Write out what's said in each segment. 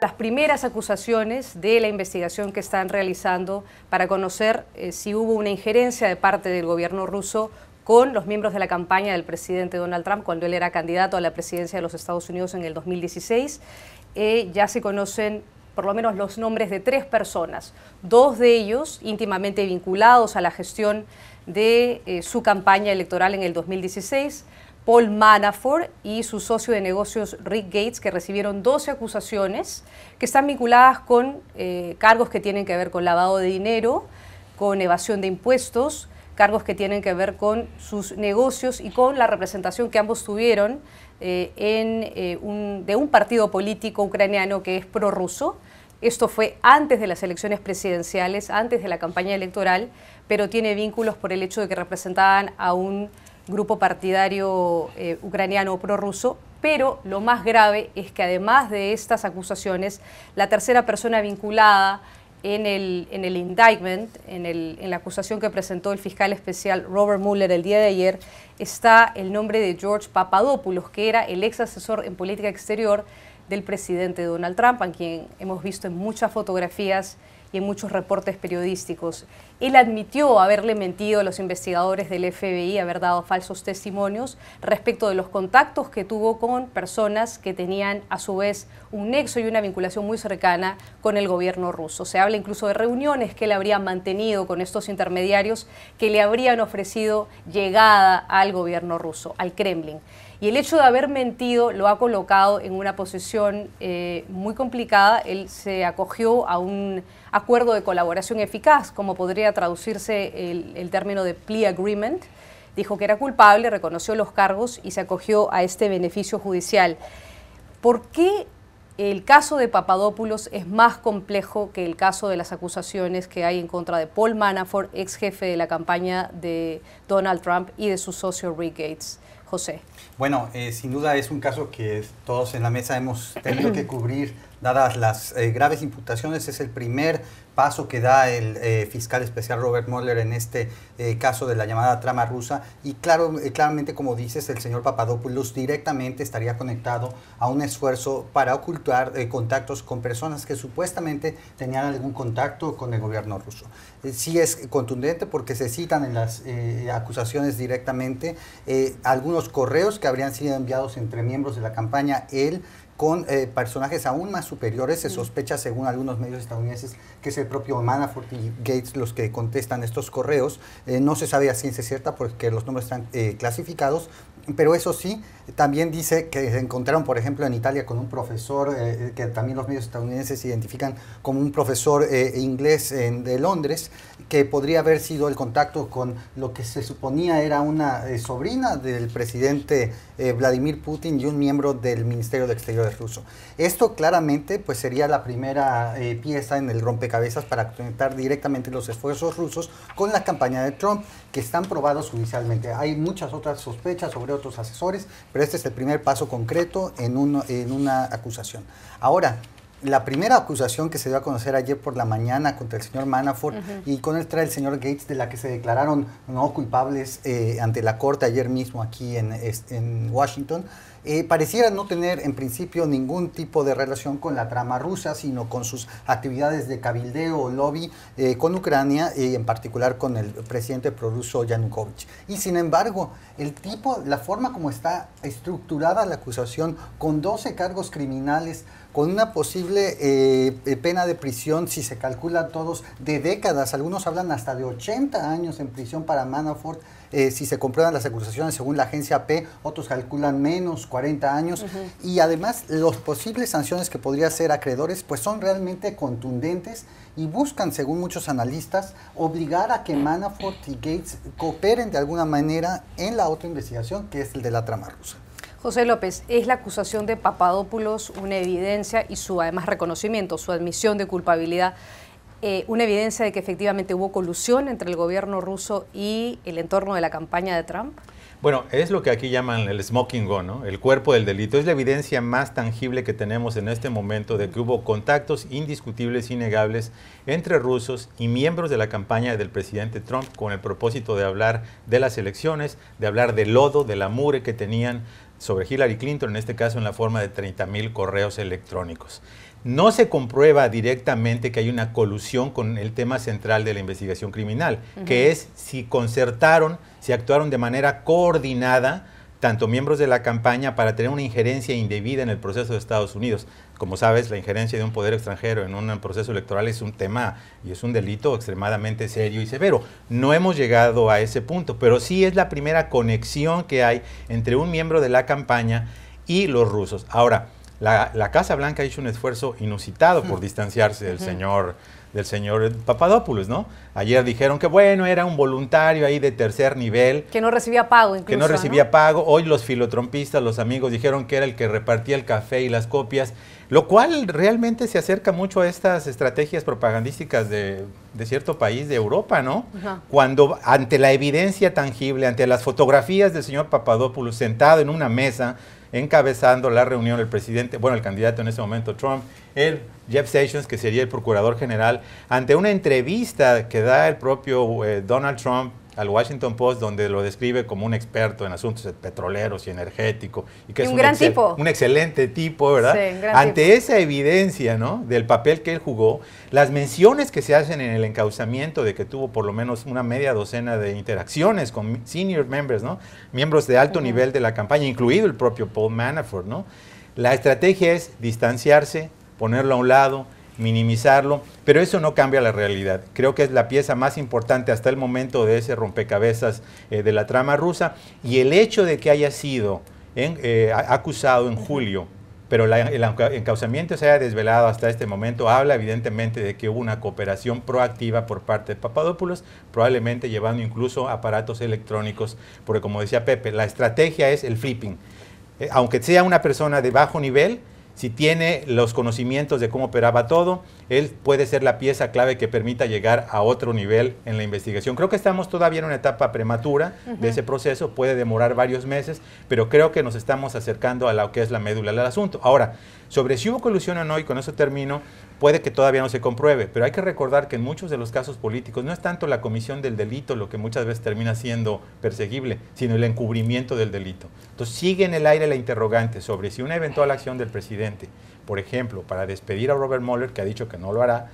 Las primeras acusaciones de la investigación que están realizando para conocer eh, si hubo una injerencia de parte del gobierno ruso con los miembros de la campaña del presidente Donald Trump cuando él era candidato a la presidencia de los Estados Unidos en el 2016. Eh, ya se conocen por lo menos los nombres de tres personas, dos de ellos íntimamente vinculados a la gestión de eh, su campaña electoral en el 2016, Paul Manafort y su socio de negocios Rick Gates, que recibieron 12 acusaciones que están vinculadas con eh, cargos que tienen que ver con lavado de dinero, con evasión de impuestos, cargos que tienen que ver con sus negocios y con la representación que ambos tuvieron eh, en, eh, de un partido político ucraniano que es prorruso. Esto fue antes de las elecciones presidenciales, antes de la campaña electoral, pero tiene vínculos por el hecho de que representaban a un grupo partidario eh, ucraniano o prorruso, pero lo más grave es que además de estas acusaciones, la tercera persona vinculada en el, en el indictment, en, el, en la acusación que presentó el fiscal especial Robert Mueller el día de ayer, está el nombre de George Papadopoulos, que era el ex asesor en política exterior del presidente Donald Trump, a quien hemos visto en muchas fotografías muchos reportes periodísticos. Él admitió haberle mentido a los investigadores del FBI, haber dado falsos testimonios respecto de los contactos que tuvo con personas que tenían a su vez un nexo y una vinculación muy cercana con el gobierno ruso. Se habla incluso de reuniones que él habría mantenido con estos intermediarios que le habrían ofrecido llegada al gobierno ruso, al Kremlin. Y el hecho de haber mentido lo ha colocado en una posición eh, muy complicada. Él se acogió a un acuerdo de colaboración eficaz, como podría traducirse el, el término de plea agreement. Dijo que era culpable, reconoció los cargos y se acogió a este beneficio judicial. ¿Por qué el caso de Papadopoulos es más complejo que el caso de las acusaciones que hay en contra de Paul Manafort, ex jefe de la campaña de Donald Trump y de su socio Rick Gates? José? Bueno, eh, sin duda es un caso que todos en la mesa hemos tenido que cubrir dadas las eh, graves imputaciones, es el primer paso que da el eh, fiscal especial Robert Mueller en este eh, caso de la llamada trama rusa. Y claro, claramente, como dices, el señor Papadopoulos directamente estaría conectado a un esfuerzo para ocultar contactos con personas que supuestamente tenían algún contacto con el gobierno ruso. sí es contundente porque se citan en las acusaciones directamente algunos correos que habrían sido enviados entre miembros de la campaña, él, con eh, personajes aún más superiores. Se mm. sospecha, según algunos medios estadounidenses, que es el propio Manafort y Gates los que contestan estos correos. Eh, no se sabe a ciencia cierta porque los nombres están eh, clasificados, pero eso sí, también dice que se encontraron, por ejemplo, en Italia con un profesor eh, eh, que también los medios estadounidenses identifican como un profesor eh, inglés de Londres, que podría haber sido el contacto con lo que se suponía era una sobrina del presidente Vladimir Putin y un miembro del Ministerio de Exteriores ruso. Esto claramente pues, sería la primera pieza en el rompecabezas para conectar directamente los esfuerzos rusos con la campaña de Trump, que están probados judicialmente. Hay muchas otras sospechas sobre otros asesores, pero este es el primer paso concreto en, en una acusación. Ahora, la primera acusación que se dio a conocer ayer por la mañana contra el señor Manafort y con y trae el señor Gates, de la que se declararon no culpables eh, ante la corte ayer mismo aquí en, en Washington, eh, pareciera no tener en principio ningún tipo de relación con la trama rusa, sino con sus actividades de cabildeo o lobby eh, con Ucrania y en particular con el presidente prorruso Yanukovych. Y sin embargo, el tipo, la forma como está estructurada la acusación, con 12 cargos criminales, con una posible eh, pena de prisión, si se calculan todos, de décadas, algunos hablan hasta de 80 años en prisión para Manafort, eh, si se comprueban las acusaciones según la agencia P, otros calculan menos 40 años. Y además, las posibles sanciones que podría ser acreedores, pues son realmente contundentes y buscan, según muchos analistas, obligar a que Manafort y Gates cooperen de alguna manera en la otra investigación, que es el de la trama rusa. José López, ¿es la acusación de Papadopoulos una evidencia y su además reconocimiento, su admisión de culpabilidad eh, una evidencia de que efectivamente hubo colusión entre el gobierno ruso y el entorno de la campaña de Trump? Bueno, es lo que aquí llaman el smoking gun, ¿no? el cuerpo del delito. Es la evidencia más tangible que tenemos en este momento de que hubo contactos indiscutibles, innegables, entre rusos y miembros de la campaña del presidente Trump con el propósito de hablar de las elecciones, de hablar del lodo, del amure que tenían sobre Hillary Clinton, en este caso en la forma de 30 mil correos electrónicos no se comprueba directamente que hay una colusión con el tema central de la investigación criminal, que es si concertaron, si actuaron de manera coordinada tanto miembros de la campaña para tener una injerencia indebida en el proceso de Estados Unidos. Como sabes, la injerencia de un poder extranjero en un proceso electoral es un tema y es un delito extremadamente serio y severo. No hemos llegado a ese punto, pero sí es la primera conexión que hay entre un miembro de la campaña y los rusos. Ahora, la, Casa Blanca ha hecho un esfuerzo inusitado por distanciarse del señor del señor Papadopoulos, ¿no? Ayer dijeron que bueno, era un voluntario ahí de tercer nivel. Que no recibía pago incluso. Que no recibía pago. Hoy los filotrompistas, los amigos, dijeron que era el que repartía el café y las copias, lo cual realmente se acerca mucho a estas estrategias propagandísticas de, cierto país de Europa, ¿no? Cuando ante la evidencia tangible, ante las fotografías del señor Papadopoulos sentado en una mesa, encabezando la reunión el presidente, bueno, el candidato en ese momento Trump, el Jeff Sessions, que sería el procurador general, ante una entrevista que da el propio eh, Donald Trump al Washington Post, donde lo describe como un experto en asuntos petroleros y energéticos. Y que es un, gran tipo. Un excelente tipo, ¿verdad? Ante esa evidencia, Del papel que él jugó, las menciones que se hacen en el encauzamiento de que tuvo por lo menos una media docena de interacciones con senior members, ¿no? Miembros de alto nivel de la campaña, incluido el propio Paul Manafort, ¿no? La estrategia es distanciarse, ponerlo a un lado, minimizarlo, pero eso no cambia la realidad. Creo que es la pieza más importante hasta el momento de ese rompecabezas eh, de la trama rusa y el hecho de que haya sido eh, acusado en julio, pero el encauzamiento se haya desvelado hasta este momento, habla evidentemente de que hubo una cooperación proactiva por parte de Papadopoulos, probablemente llevando incluso aparatos electrónicos, porque como decía Pepe, la estrategia es el flipping. Eh, aunque sea una persona de bajo nivel, si tiene los conocimientos de cómo operaba todo, él puede ser la pieza clave que permita llegar a otro nivel en la investigación. Creo que estamos todavía en una etapa prematura de ese proceso, puede demorar varios meses, pero creo que nos estamos acercando a lo que es la médula del asunto. Ahora, sobre si hubo colusión o no, y con eso termino, puede que todavía no se compruebe, pero hay que recordar que en muchos de los casos políticos no es tanto la comisión del delito lo que muchas veces termina siendo perseguible, sino el encubrimiento del delito. Entonces sigue en el aire la interrogante sobre si una eventual acción del presidente, por ejemplo, para despedir a Robert Mueller, que ha dicho que no lo hará,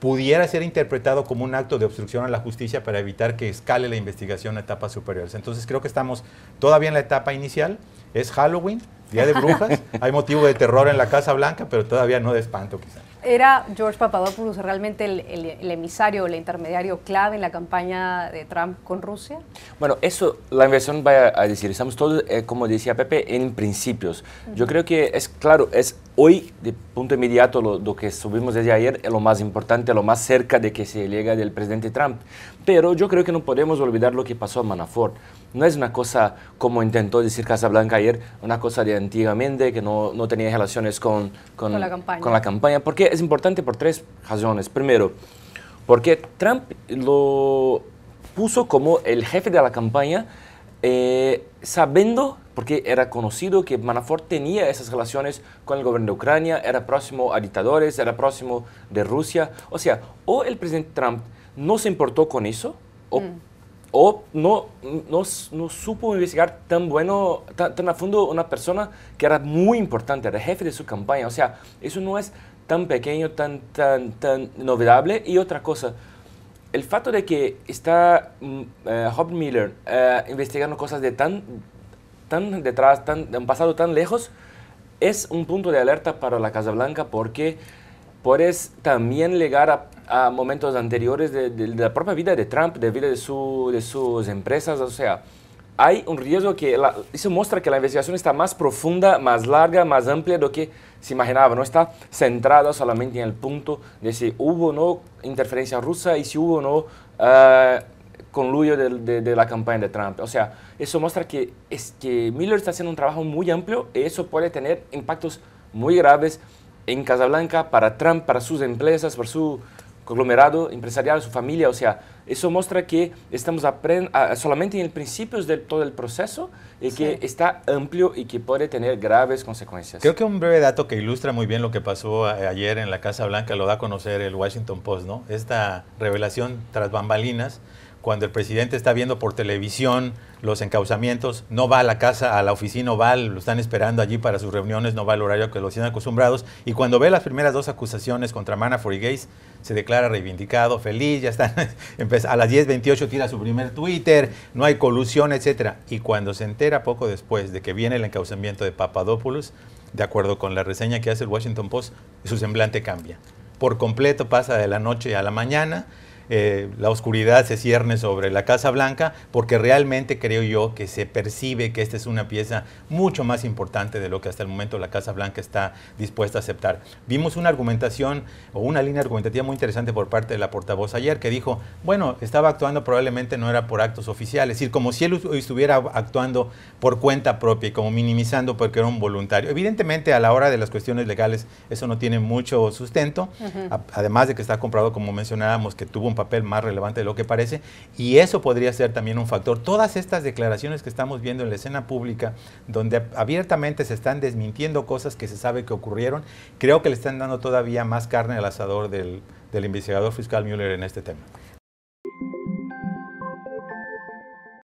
pudiera ser interpretado como un acto de obstrucción a la justicia para evitar que escale la investigación a etapas superiores. Entonces creo que estamos todavía en la etapa inicial, es Halloween, Día de Brujas, hay motivo de terror en la Casa Blanca, pero todavía no de espanto quizás. ¿Era George Papadopoulos realmente el, emisario o el intermediario clave en la campaña de Trump con Rusia? Bueno, eso la inversión va a decir, estamos todos, eh, como decía Pepe, en principios. Yo creo que es claro, es hoy, de punto inmediato, lo, que subimos desde ayer es lo más importante, lo más cerca de que se llega del presidente Trump. Pero yo creo que no podemos olvidar lo que pasó a Manafort. No es una cosa, como intentó decir Casablanca ayer, una cosa de antiguamente, que no, no tenía relaciones con, con, la campaña. Con la campaña porque es importante por tres razones. Primero, porque Trump lo puso como el jefe de la campaña eh, sabiendo, porque era conocido que Manafort tenía esas relaciones con el gobierno de Ucrania, era próximo a dictadores, era próximo de Rusia. O sea, o el presidente Trump no se importó con eso, o mm o no, no, no, supo investigar tan bueno, tan, a fondo una persona que era muy importante, era jefe de su campaña. O sea, eso no es tan pequeño, tan, tan, tan novedable. Y otra cosa, el fato de que está uh, Miller eh, investigando cosas de tan, tan detrás, tan, de un pasado tan lejos, es un punto de alerta para la Casa Blanca porque puedes también llegar a a momentos anteriores de, la propia vida de Trump, de vida de, de sus empresas. O sea, hay un riesgo que eso muestra que la investigación está más profunda, más larga, más amplia de lo que se imaginaba. No está centrada solamente en el punto de si hubo o no interferencia rusa y si hubo o no uh, conluyo de, la campaña de Trump. O sea, eso muestra que, es que Miller está haciendo un trabajo muy amplio y eso puede tener impactos muy graves en Casablanca para Trump, para sus empresas, para su conglomerado empresarial, su familia, o sea, eso muestra que estamos solamente en el principio de todo el proceso y que está amplio y que puede tener graves consecuencias. Creo que un breve dato que ilustra muy bien lo que pasó eh, ayer en la Casa Blanca lo da a conocer el Washington Post, ¿no? Esta revelación tras bambalinas cuando el presidente está viendo por televisión los encauzamientos, no va a la casa, a la oficina va, lo están esperando allí para sus reuniones, no va al horario que lo tienen acostumbrados, y cuando ve las primeras dos acusaciones contra Manafort y Gates, se declara reivindicado, feliz, ya está, a las 10.28 tira su primer Twitter, no hay colusión, etc. Y cuando se entera poco después de que viene el encauzamiento de Papadopoulos, de acuerdo con la reseña que hace el Washington Post, su semblante cambia. Por completo pasa de la noche a la mañana, eh, la oscuridad se cierne sobre la Casa Blanca, porque realmente creo yo que se percibe que esta es una pieza mucho más importante de lo que hasta el momento la Casa Blanca está dispuesta a aceptar. Vimos una argumentación o una línea argumentativa muy interesante por parte de la portavoz ayer que dijo, bueno, estaba actuando probablemente no era por actos oficiales, es decir, como si él estuviera actuando por cuenta propia y como minimizando porque era un voluntario. Evidentemente a la hora de las cuestiones legales eso no tiene mucho sustento, además de que está comprado, como mencionábamos, que tuvo papel más relevante de lo que parece y eso podría ser también un factor. Todas estas declaraciones que estamos viendo en la escena pública, donde abiertamente se están desmintiendo cosas que se sabe que ocurrieron, creo que le están dando todavía más carne al asador del, del investigador fiscal Müller en este tema.